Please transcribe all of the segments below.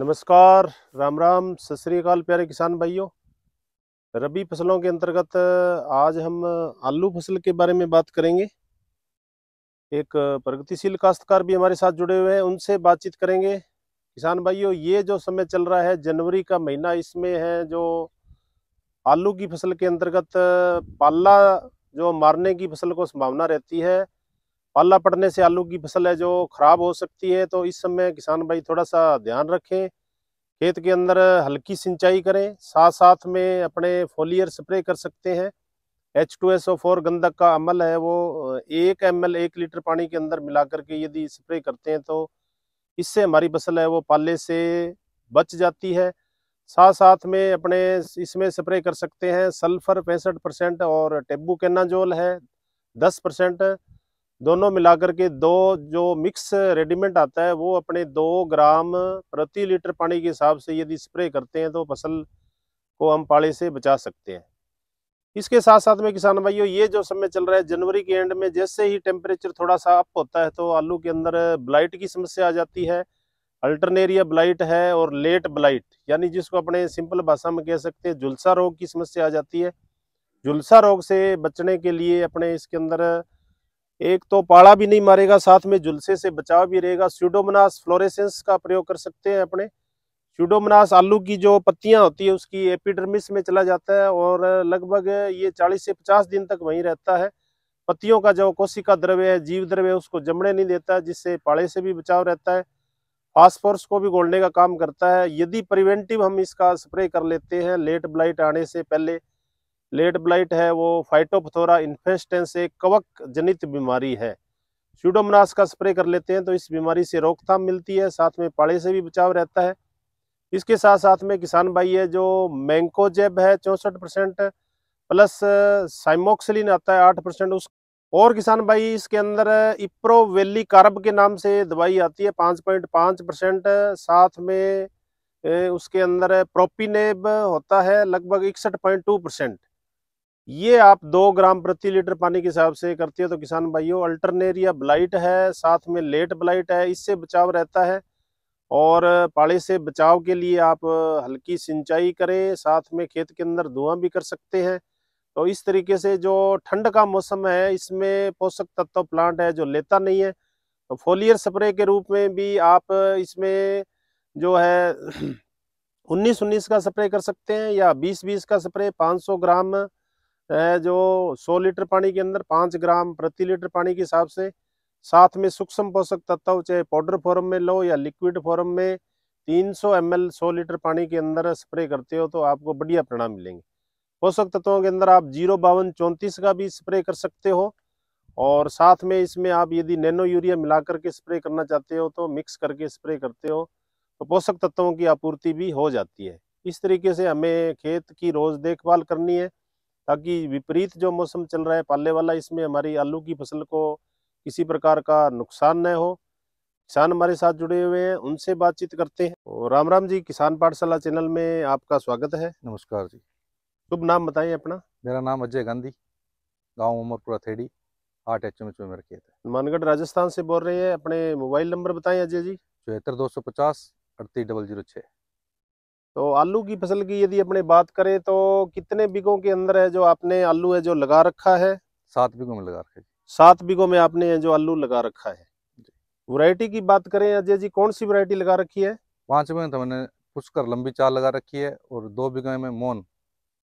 नमस्कार राम राम सत श्रीकाल प्यारे किसान भाइयों रबी फसलों के अंतर्गत आज हम आलू फसल के बारे में बात करेंगे एक प्रगतिशील काश्तकार भी हमारे साथ जुड़े हुए हैं उनसे बातचीत करेंगे किसान भाइयों ये जो समय चल रहा है जनवरी का महीना इसमें है जो आलू की फसल के अंतर्गत पाला जो मारने की फसल को संभावना रहती है पाला पड़ने से आलू की फसल है जो ख़राब हो सकती है तो इस समय किसान भाई थोड़ा सा ध्यान रखें खेत के अंदर हल्की सिंचाई करें साथ साथ में अपने फोलियर स्प्रे कर सकते हैं H two S O four गंधक का अमल है वो एक एम एल एक लीटर पानी के अंदर मिला करके यदि स्प्रे करते हैं तो इससे हमारी फसल है वो पाले से बच जाती है साथ साथ में अपने इसमें स्प्रे कर सकते हैं सल्फर पैंसठ परसेंट और टेबू कैनाजोल है दस परसेंट दोनों मिलाकर के दो जो मिक्स रेडीमेड आता है वो अपने दो ग्राम प्रति लीटर पानी के हिसाब से यदि स्प्रे करते हैं तो फसल को हम पाले से बचा सकते हैं इसके साथ साथ में किसान भाइयों ये जो समय चल रहा है जनवरी के एंड में जैसे ही टेम्परेचर थोड़ा सा अप होता है तो आलू के अंदर ब्लाइट की समस्या आ जाती है अल्टरनेरिया ब्लाइट है और लेट ब्लाइट यानी जिसको अपने सिंपल भाषा में कह सकते हैं जुलसा रोग की समस्या आ जाती है जुलसा रोग से बचने के लिए अपने इसके अंदर एक तो पाड़ा भी नहीं मारेगा साथ में जुलसे से बचाव भी रहेगा स्यूडोमनास फ्लोरेसेंस का प्रयोग कर सकते हैं अपने स्यूडोमनास आलू की जो पत्तियां होती है उसकी एपिडर्मिस में चला जाता है और लगभग ये 40 से 50 दिन तक वहीं रहता है पत्तियों का जो कोशिका द्रव्य है जीव द्रव्य उसको जमड़े नहीं देता जिससे पाड़े से भी बचाव रहता है फास्फोर्स को भी गोलने का काम करता है यदि प्रिवेंटिव हम इसका स्प्रे कर लेते हैं लेट ब्लाइट आने से पहले लेट ब्लाइट है वो फाइटोपथोरा इन्फेस्टेंस एक कवक जनित बीमारी है स्यूडोमनास का स्प्रे कर लेते हैं तो इस बीमारी से रोकथाम मिलती है साथ में पाड़े से भी बचाव रहता है इसके साथ साथ में किसान भाई है जो मैंकोजेब है चौंसठ परसेंट प्लस साइमोक्सिलिन आता है आठ परसेंट उस और किसान भाई इसके अंदर इप्रोवेली कार्ब के नाम से दवाई आती है पाँच पॉइंट पाँच परसेंट साथ में उसके अंदर प्रोपिनेब होता है लगभग इकसठ पॉइंट टू परसेंट ये आप दो ग्राम प्रति लीटर पानी के हिसाब से करती है तो किसान भाइयों अल्टरनेरिया ब्लाइट है साथ में लेट ब्लाइट है इससे बचाव रहता है और पाड़ी से बचाव के लिए आप हल्की सिंचाई करें साथ में खेत के अंदर धुआं भी कर सकते हैं तो इस तरीके से जो ठंड का मौसम है इसमें पोषक तत्व प्लांट है जो लेता नहीं है तो फोलियर स्प्रे के रूप में भी आप इसमें जो है उन्नीस उन्नीस का स्प्रे कर सकते हैं या बीस बीस का स्प्रे सौ ग्राम जो 100 लीटर पानी के अंदर 5 ग्राम प्रति लीटर पानी के हिसाब से साथ में सूक्ष्म पोषक तत्व चाहे पाउडर फॉर्म में लो या लिक्विड फॉर्म में 300 सौ एम एल सौ लीटर पानी के अंदर स्प्रे करते हो तो आपको बढ़िया परिणाम मिलेंगे पोषक तत्वों के अंदर आप जीरो बावन चौंतीस का भी स्प्रे कर सकते हो और साथ में इसमें आप यदि नैनो यूरिया मिला करके स्प्रे करना चाहते हो तो मिक्स करके स्प्रे करते हो तो पोषक तत्वों की आपूर्ति भी हो जाती है इस तरीके से हमें खेत की रोज़ देखभाल करनी है ताकि विपरीत जो मौसम चल रहा है पाले वाला इसमें हमारी आलू की फसल को किसी प्रकार का नुकसान न हो किसान हमारे साथ जुड़े हुए हैं उनसे बातचीत करते हैं और राम राम जी किसान पाठशाला चैनल में आपका स्वागत है नमस्कार जी शुभ नाम बताइए अपना मेरा नाम अजय गांधी गाँव उमरपुरा थेड़ी आठ एच एम मेरा खेत है हनुमानगढ़ राजस्थान से बोल रहे हैं अपने मोबाइल नंबर बताएं अजय जी चौहत्तर दो सौ पचास अड़तीस डबल जीरो छः तो आलू की फसल की यदि अपने बात करें तो कितने बीघों के अंदर है जो आपने आलू है जो लगा रखा है सात बीघों में लगा रखा है सात बीघों में आपने जो आलू लगा रखा है वरायटी की बात करें अजय जी कौन सी वरायटी लगा रखी है पांच बीघे तो मैंने पुष्कर लंबी चाल लगा रखी है और दो बीघे में मोन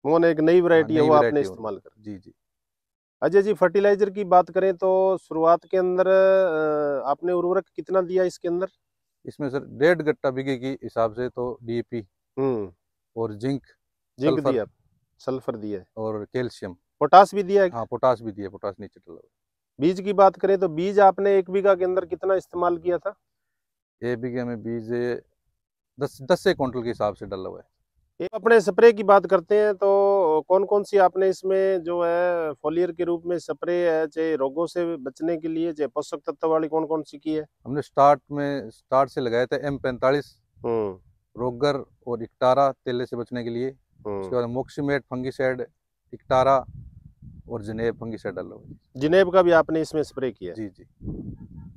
मोन एक नई हाँ, वरायटी है वो आपने इस्तेमाल कर जी जी अजय जी फर्टिलाइजर की बात करें तो शुरुआत के अंदर आपने उर्वरक कितना दिया इसके अंदर इसमें सर डेढ़ गट्टा बीघे की हिसाब से तो डी हम्म। और जिंक जिंक दिया सल्फर दिया और कैल्शियम पोटास भी दिया है हाँ पोटास भी दिया पोटास नीचे डला बीज की बात करें तो बीज आपने एक बीघा के अंदर कितना इस्तेमाल किया था एक बीघे में बीज दस दस से क्विंटल के हिसाब से डला हुआ है एक अपने स्प्रे की बात करते हैं तो कौन कौन सी आपने इसमें जो है फोलियर के रूप में स्प्रे है चाहे रोगों से बचने के लिए चाहे पोषक तत्व वाली कौन कौन सी की है हमने स्टार्ट में स्टार्ट से लगाया था एम पैंतालीस हम्म। रोगर और इकटारा तेले से बचने के लिए उसके बाद हम्म। मोक्सीमेट फंगीसाइड इकटारा और जिनेब फंगीसाइड डाला हुआ जिनेब का भी आपने इसमें स्प्रे किया जी जी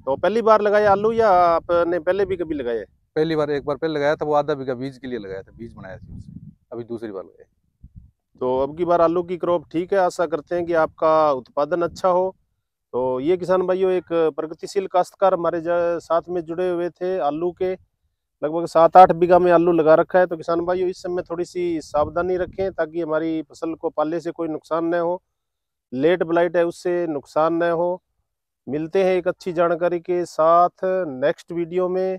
तो पहली बार लगाया आलू या आपने पहले भी कभी लगाए पहली बार एक बार पहले लगाया था वो आधा बीघा बीज के लिए लगाया था बीज बनाया था अभी दूसरी बार लगाया तो अब की बार आलू की क्रॉप ठीक है आशा करते हैं कि आपका उत्पादन अच्छा हो तो ये किसान भाइयों एक प्रगतिशील काश्तकार हमारे साथ में जुड़े हुए थे आलू के लगभग सात आठ बीघा में आलू लगा रखा है तो किसान भाइयों इस समय थोड़ी सी सावधानी रखें ताकि हमारी फसल को पाले से कोई नुकसान न हो लेट ब्लाइट है उससे नुकसान न हो मिलते हैं एक अच्छी जानकारी के साथ नेक्स्ट वीडियो में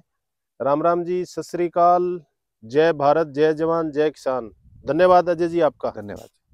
राम राम जी सत श्रीकाल जय भारत जय जवान जय किसान धन्यवाद अजय जी आपका धन्यवाद